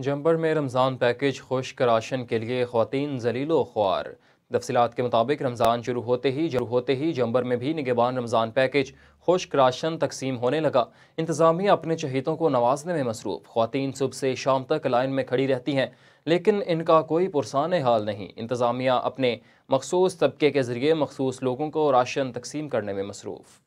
jumper में Ramzan package खुश्क ration के लिए खातन जलीलो ख्वार तफसीत के मुताबिक रमज़ान शुरू होते ही शुरू होते ही जम्बर में भी निगेबान रमज़ान पैकेज खुश्क राशन तकसीम होने लगा इंतज़ामिया अपने चहीतों को नवाजने में मसरूफ़ खातन सुबह से शाम तक लाइन में खड़ी रहती हैं लेकिन इनका कोई पुरसान हाल नहीं इंतज़ामिया अपने मखसूस तबके के ज़रिए मखसूस लोगों को राशन तकसीम करने में मसरूफ़